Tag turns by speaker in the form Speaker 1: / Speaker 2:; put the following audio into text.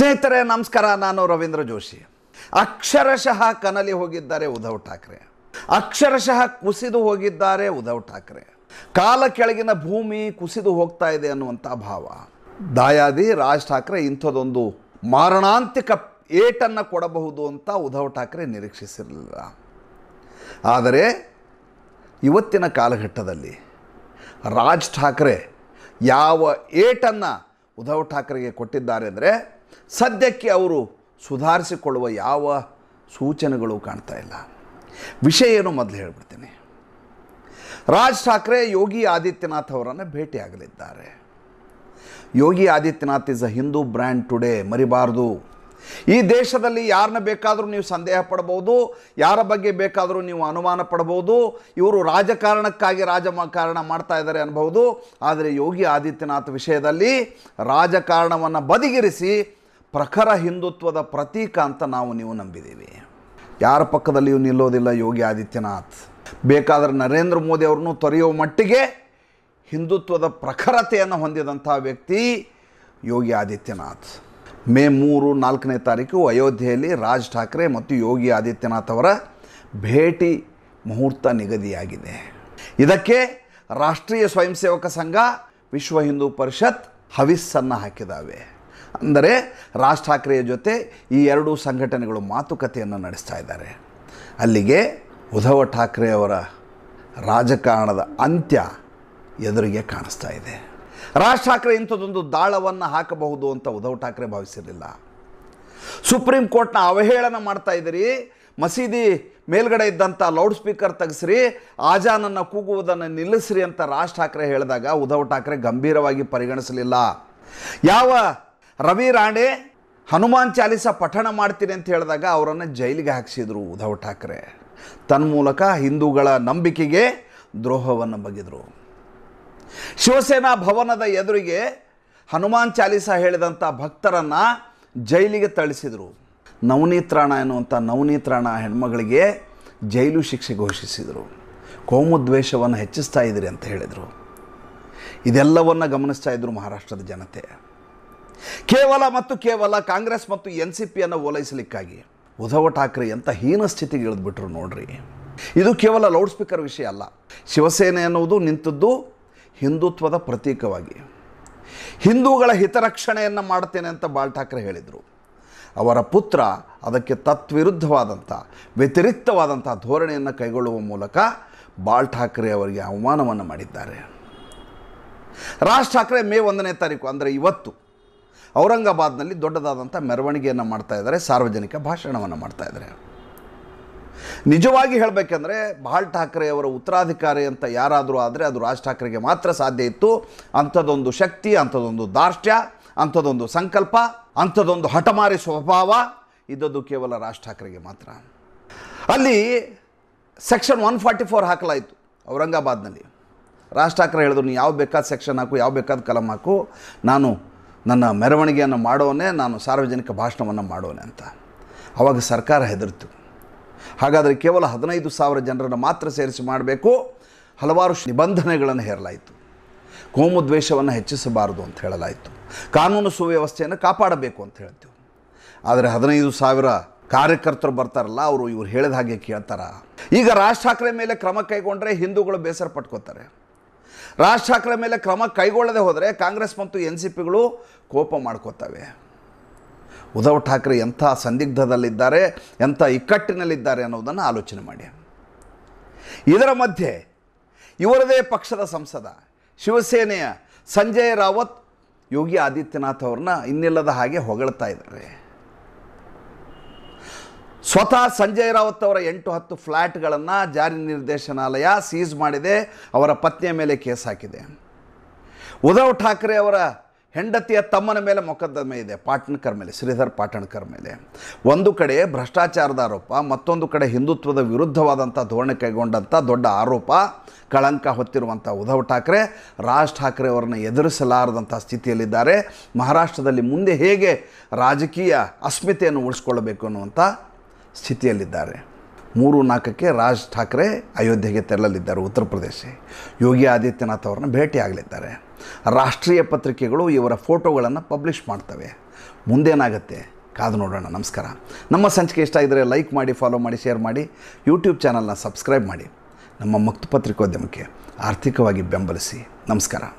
Speaker 1: ಸ್ನೇಹಿತರೆ ನಮಸ್ಕಾರ ನಾನು ರವೀಂದ್ರ ಜೋಶಿ ಅಕ್ಷರಶಃ ಕನಲಿ ಹೋಗಿದ್ದಾರೆ ಉದ್ಧವ್ ಠಾಕ್ರೆ ಅಕ್ಷರಶಃ ಕುಸಿದು ಹೋಗಿದ್ದಾರೆ ಉದ್ಧವ್ ಠಾಕ್ರೆ ಕಾಲ ಕೆಳಗಿನ ಭೂಮಿ ಕುಸಿದು ಹೋಗ್ತಾ ಇದೆ ಅನ್ನುವಂಥ ಭಾವ ದಾಯಾದಿ ರಾಜ್ ಠಾಕ್ರೆ ಇಂಥದೊಂದು ಮಾರಣಾಂತಿಕ ಏಟನ್ನು ಕೊಡಬಹುದು ಅಂತ ಉದ್ಧವ್ ಠಾಕ್ರೆ ನಿರೀಕ್ಷಿಸಿರಲಿಲ್ಲ ಆದರೆ ಇವತ್ತಿನ ಕಾಲಘಟ್ಟದಲ್ಲಿ ರಾಜ್ ಠಾಕ್ರೆ ಯಾವ ಏಟನ್ನು ಉದ್ಧವ್ ಠಾಕ್ರೆಗೆ ಕೊಟ್ಟಿದ್ದಾರೆ ಅಂದರೆ ಸದ್ಯಕ್ಕೆ ಅವರು ಸುಧಾರಿಸಿಕೊಳ್ಳುವ ಯಾವ ಸೂಚನೆಗಳು ಕಾಣ್ತಾ ಇಲ್ಲ ವಿಷಯ ಏನು ಮೊದಲು ಹೇಳ್ಬಿಡ್ತೀನಿ ರಾಜ್ ಠಾಕ್ರೆ ಯೋಗಿ ಆದಿತ್ಯನಾಥ್ ಅವರನ್ನು ಭೇಟಿಯಾಗಲಿದ್ದಾರೆ Yogi Adityanath is a Hindu brand today ಮರಿಬಾರ್ದು ಈ ದೇಶದಲ್ಲಿ ಯಾರನ್ನ ಬೇಕಾದರೂ ನೀವು ಸಂದೇಹ ಪಡಬಹುದು ಯಾರ ಬಗ್ಗೆ ಬೇಕಾದರೂ ನೀವು ಅನುಮಾನ ಪಡಬಹುದು ಇವರು ರಾಜಕಾರಣಕ್ಕಾಗಿ ರಾಜಕಾರಣ ಮಾಡ್ತಾ ಇದ್ದಾರೆ ಅನ್ಬಹುದು ಆದರೆ ಯೋಗಿ ಆದಿತ್ಯನಾಥ್ ವಿಷಯದಲ್ಲಿ ರಾಜಕಾರಣವನ್ನು ಬದಿಗಿರಿಸಿ ಪ್ರಖರ ಹಿಂದುತ್ವದ ಪ್ರತೀಕ ಅಂತ ನಾವು ನೀವು ನಂಬಿದ್ದೀವಿ ಯಾರ ಪಕ್ಕದಲ್ಲಿಯೂ ನಿಲ್ಲೋದಿಲ್ಲ ಯೋಗಿ ಆದಿತ್ಯನಾಥ್ ಬೇಕಾದರೆ ನರೇಂದ್ರ ಮೋದಿ ಅವ್ರನ್ನೂ ತೊರೆಯುವ ಮಟ್ಟಿಗೆ ಹಿಂದುತ್ವದ ಪ್ರಖರತೆಯನ್ನು ಹೊಂದಿದಂಥ ವ್ಯಕ್ತಿ ಯೋಗಿ ಆದಿತ್ಯನಾಥ್ ಮೇ ಮೂರು ನಾಲ್ಕನೇ ತಾರೀಕು ಅಯೋಧ್ಯೆಯಲ್ಲಿ ರಾಜ್ ಠಾಕ್ರೆ ಮತ್ತು ಯೋಗಿ ಆದಿತ್ಯನಾಥ್ ಅವರ ಭೇಟಿ ಮುಹೂರ್ತ ನಿಗದಿಯಾಗಿದೆ ಇದಕ್ಕೆ ರಾಷ್ಟ್ರೀಯ ಸ್ವಯಂ ಸೇವಕ ಸಂಘ ವಿಶ್ವ ಹಿಂದೂ ಪರಿಷತ್ ಹವಿಸ್ಸನ್ನು ಹಾಕಿದ್ದಾವೆ ಅಂದರೆ ರಾಜ್ ಠಾಕ್ರೆಯ ಜೊತೆ ಈ ಎರಡೂ ಸಂಘಟನೆಗಳು ಮಾತುಕತೆಯನ್ನು ನಡೆಸ್ತಾ ಇದ್ದಾರೆ ಅಲ್ಲಿಗೆ ಉದ್ಧವ್ ಠಾಕ್ರೆಯವರ ಅವರ ರಾಜಕಾರಣದ ಅಂತ್ಯ ಎದುರಿಗೆ ಕಾಣಿಸ್ತಾ ಇದೆ ರಾಜ್ ಠಾಕ್ರೆ ಇಂಥದ್ದೊಂದು ದಾಳವನ್ನು ಹಾಕಬಹುದು ಅಂತ ಉದ್ಧವ್ ಠಾಕ್ರೆ ಭಾವಿಸಿರಲಿಲ್ಲ ಸುಪ್ರೀಂ ಕೋರ್ಟ್ನ ಅವಹೇಳನ ಮಾಡ್ತಾ ಇದ್ದೀರಿ ಮಸೀದಿ ಮೇಲ್ಗಡೆ ಇದ್ದಂಥ ಲೌಡ್ ಸ್ಪೀಕರ್ ತೆಗೆಸ್ರಿ ಆಜಾನನ್ನು ಕೂಗುವುದನ್ನು ನಿಲ್ಲಿಸ್ರಿ ಅಂತ ರಾಜ್ ಠಾಕ್ರೆ ಹೇಳಿದಾಗ ಉದ್ಧವ್ ಠಾಕ್ರೆ ಗಂಭೀರವಾಗಿ ಪರಿಗಣಿಸಲಿಲ್ಲ ಯಾವ ರವಿ ರಾಣೆ ಹನುಮಾನ್ ಚಾಲಿಸ ಪಠಣ ಮಾಡ್ತೀನಿ ಅಂತ ಹೇಳಿದಾಗ ಅವರನ್ನು ಜೈಲಿಗೆ ಹಾಕಿಸಿದರು ಉಧವ್ ಠಾಕ್ರೆ ತನ್ನ ಮೂಲಕ ಹಿಂದೂಗಳ ನಂಬಿಕೆಗೆ ದ್ರೋಹವನ್ನು ಬಗೆದರು ಶಿವಸೇನಾ ಭವನದ ಎದುರಿಗೆ ಹನುಮಾನ್ ಚಾಲಿಸ ಹೇಳಿದಂಥ ಭಕ್ತರನ್ನು ಜೈಲಿಗೆ ತಳಿಸಿದರು ನವನೀತ್ರಾಣ ಎನ್ನುವಂಥ ನವನೀತ್ರಾಣ ಹೆಣ್ಮಗಳಿಗೆ ಜೈಲು ಶಿಕ್ಷೆ ಘೋಷಿಸಿದರು ಕೋಮುದ್ವೇಷವನ್ನು ಹೆಚ್ಚಿಸ್ತಾ ಇದ್ದೀರಿ ಅಂತ ಹೇಳಿದರು ಇದೆಲ್ಲವನ್ನು ಗಮನಿಸ್ತಾ ಇದ್ದರು ಮಹಾರಾಷ್ಟ್ರದ ಜನತೆ ಕೇವಲ ಮತ್ತು ಕೇವಲ ಕಾಂಗ್ರೆಸ್ ಮತ್ತು ಎನ್ ಸಿ ಪಿಯನ್ನು ಓಲೈಸಲಿಕ್ಕಾಗಿ ಉದ್ಧವ್ ಠಾಕ್ರೆ ಅಂತ ಹೀನ ಸ್ಥಿತಿಗೆ ಇಳಿದ್ಬಿಟ್ರು ನೋಡ್ರಿ ಇದು ಕೇವಲ ಲೌಡ್ ಸ್ಪೀಕರ್ ವಿಷಯ ಅಲ್ಲ ಶಿವಸೇನೆ ಅನ್ನುವುದು ನಿಂತದ್ದು ಹಿಂದುತ್ವದ ಪ್ರತೀಕವಾಗಿ ಹಿಂದೂಗಳ ಹಿತರಕ್ಷಣೆಯನ್ನು ಮಾಡ್ತೇನೆ ಅಂತ ಬಾಳ್ ಠಾಕ್ರೆ ಹೇಳಿದರು ಅವರ ಪುತ್ರ ಅದಕ್ಕೆ ತತ್ವಿರುದ್ಧವಾದಂಥ ವ್ಯತಿರಿಕ್ತವಾದಂಥ ಧೋರಣೆಯನ್ನು ಕೈಗೊಳ್ಳುವ ಮೂಲಕ ಬಾಳ್ ಠಾಕ್ರೆ ಅವರಿಗೆ ಅವಮಾನವನ್ನು ಮಾಡಿದ್ದಾರೆ ರಾಜ್ ಠಾಕ್ರೆ ಮೇ ಒಂದನೇ ತಾರೀಕು ಅಂದರೆ ಇವತ್ತು ಔರಂಗಾಬಾದ್ನಲ್ಲಿ ದೊಡ್ಡದಾದಂಥ ಮೆರವಣಿಗೆಯನ್ನು ಮಾಡ್ತಾ ಇದ್ದಾರೆ ಸಾರ್ವಜನಿಕ ಭಾಷಣವನ್ನು ಮಾಡ್ತಾ ಇದ್ದಾರೆ ನಿಜವಾಗಿ ಹೇಳಬೇಕೆಂದರೆ ಬಾಳ್ ಠಾಕ್ರೆಯವರ ಉತ್ತರಾಧಿಕಾರಿ ಅಂತ ಯಾರಾದರೂ ಆದರೆ ಅದು ರಾಜ್ ಠಾಕ್ರೆಗೆ ಮಾತ್ರ ಸಾಧ್ಯ ಇತ್ತು ಅಂಥದ್ದೊಂದು ಶಕ್ತಿ ಅಂಥದ್ದೊಂದು ದಾರ್ಷ್ಟ್ಯ ಅಂಥದ್ದೊಂದು ಸಂಕಲ್ಪ ಅಂಥದ್ದೊಂದು ಹಠಮಾರಿ ಸ್ವಭಾವ ಇದ್ದದ್ದು ಕೇವಲ ರಾಜ್ ಠಾಕ್ರೆಗೆ ಮಾತ್ರ ಅಲ್ಲಿ ಸೆಕ್ಷನ್ ಒನ್ ಫಾರ್ಟಿ ಫೋರ್ ಹಾಕಲಾಯಿತು ಔರಂಗಾಬಾದ್ನಲ್ಲಿ ರಾಜ್ ಠಾಕ್ರೆ ಹೇಳಿದ್ರು ನೀವು ಯಾವ ಬೇಕಾದ ಸೆಕ್ಷನ್ ಹಾಕು ಯಾವ ಬೇಕಾದ ಕಲಂ ಹಾಕು ನಾನು ನನ್ನ ಮೆರವಣಿಗೆಯನ್ನು ಮಾಡೋನೇ ನಾನು ಸಾರ್ವಜನಿಕ ಭಾಷಣವನ್ನು ಮಾಡೋನೆ ಅಂತ ಆವಾಗ ಸರ್ಕಾರ ಹೆದರ್ತು ಹಾಗಾದರೆ ಕೇವಲ ಹದಿನೈದು ಸಾವಿರ ಜನರನ್ನು ಮಾತ್ರ ಸೇರಿಸಿ ಮಾಡಬೇಕು ಹಲವಾರು ನಿಬಂಧನೆಗಳನ್ನು ಹೇರಲಾಯಿತು ಕೋಮುದ್ವೇಷವನ್ನು ಹೆಚ್ಚಿಸಬಾರದು ಅಂತ ಹೇಳಲಾಯಿತು ಕಾನೂನು ಸುವ್ಯವಸ್ಥೆಯನ್ನು ಕಾಪಾಡಬೇಕು ಅಂತ ಹೇಳ್ತೀವಿ ಆದರೆ ಹದಿನೈದು ಸಾವಿರ ಕಾರ್ಯಕರ್ತರು ಬರ್ತಾರಲ್ಲ ಅವರು ಇವ್ರು ಹೇಳಿದ ಹಾಗೆ ಕೇಳ್ತಾರ ಈಗ ರಾಜ್ ಠಾಕ್ರೆ ಮೇಲೆ ಕ್ರಮ ಕೈಗೊಂಡ್ರೆ ಹಿಂದೂಗಳು ಬೇಸರ ಪಟ್ಕೋತಾರೆ ರಾಜ್ ಠಾಕ್ರೆ ಮೇಲೆ ಕ್ರಮ ಕೈಗೊಳ್ಳದೆ ಹೋದರೆ ಕಾಂಗ್ರೆಸ್ ಮತ್ತು ಎನ್ ಸಿ ಪಿಗಳು ಕೋಪ ಮಾಡ್ಕೋತವೆ ಉದ್ಧವ್ ಠಾಕ್ರೆ ಎಂಥ ಸಂದಿಗ್ಧದಲ್ಲಿದ್ದಾರೆ ಎಂಥ ಇಕ್ಕಟ್ಟಿನಲ್ಲಿದ್ದಾರೆ ಅನ್ನೋದನ್ನು ಆಲೋಚನೆ ಮಾಡಿ ಇದರ ಮಧ್ಯೆ ಇವರದೇ ಪಕ್ಷದ ಸಂಸದ ಶಿವಸೇನೆಯ ಸಂಜಯ್ ರಾವತ್ ಯೋಗಿ ಆದಿತ್ಯನಾಥ್ ಅವ್ರನ್ನ ಇನ್ನಿಲ್ಲದ ಹಾಗೆ ಹೊಗಳ್ತಾ ಇದ್ದಾರೆ ಸ್ವತಃ ಸಂಜಯ್ ರಾವತ್ ಅವರ ಎಂಟು ಹತ್ತು ಫ್ಲ್ಯಾಟ್ಗಳನ್ನು ಜಾರಿ ನಿರ್ದೇಶನಾಲಯ ಸೀಸ್ ಮಾಡಿದೆ ಅವರ ಪತ್ನಿಯ ಮೇಲೆ ಕೇಸ್ ಹಾಕಿದೆ ಉದ್ಧವ್ ಠಾಕ್ರೆ ಅವರ ಹೆಂಡತಿಯ ತಮ್ಮನ ಮೇಲೆ ಮೊಕದ್ದಮೆ ಇದೆ ಪಾಟ್ಣಕರ್ ಮೇಲೆ ಶ್ರೀಧರ್ ಪಾಟಣ್ಕರ್ ಮೇಲೆ ಒಂದು ಕಡೆ ಭ್ರಷ್ಟಾಚಾರದ ಆರೋಪ ಮತ್ತೊಂದು ಕಡೆ ಹಿಂದುತ್ವದ ವಿರುದ್ಧವಾದಂಥ ಧೋರಣೆ ಕೈಗೊಂಡಂಥ ದೊಡ್ಡ ಆರೋಪ ಕಳಂಕ ಹೊತ್ತಿರುವಂಥ ಉದ್ಧವ್ ಠಾಕ್ರೆ ರಾಜ್ ಠಾಕ್ರೆ ಅವರನ್ನು ಎದುರಿಸಲಾರದಂಥ ಸ್ಥಿತಿಯಲ್ಲಿದ್ದಾರೆ ಮಹಾರಾಷ್ಟ್ರದಲ್ಲಿ ಮುಂದೆ ಹೇಗೆ ರಾಜಕೀಯ ಅಸ್ಮಿತೆಯನ್ನು ಉಳಿಸ್ಕೊಳ್ಬೇಕು ಅನ್ನುವಂಥ ಸ್ಥಿತಿಯಲ್ಲಿದ್ದಾರೆ ಮೂರು ನಾಲ್ಕಕ್ಕೆ ರಾಜ್ ಠಾಕ್ರೆ ಅಯೋಧ್ಯೆಗೆ ತೆರಳಲಿದ್ದಾರೆ ಉತ್ತರ ಪ್ರದೇಶ ಯೋಗಿ ಆದಿತ್ಯನಾಥ್ ಅವರನ್ನ ಭೇಟಿಯಾಗಲಿದ್ದಾರೆ ರಾಷ್ಟ್ರೀಯ ಪತ್ರಿಕೆಗಳು ಇವರ ಫೋಟೋಗಳನ್ನು ಪಬ್ಲಿಷ್ ಮಾಡ್ತವೆ ಮುಂದೇನಾಗುತ್ತೆ ಕಾದು ನೋಡೋಣ ನಮಸ್ಕಾರ ನಮ್ಮ ಸಂಚಿಕೆ ಇಷ್ಟ ಇದ್ದರೆ ಲೈಕ್ ಮಾಡಿ ಫಾಲೋ ಮಾಡಿ ಶೇರ್ ಮಾಡಿ ಯೂಟ್ಯೂಬ್ ಚಾನಲ್ನ ಸಬ್ಸ್ಕ್ರೈಬ್ ಮಾಡಿ ನಮ್ಮ ಮುಕ್ತ ಪತ್ರಿಕೋದ್ಯಮಕ್ಕೆ ಆರ್ಥಿಕವಾಗಿ ಬೆಂಬಲಿಸಿ ನಮಸ್ಕಾರ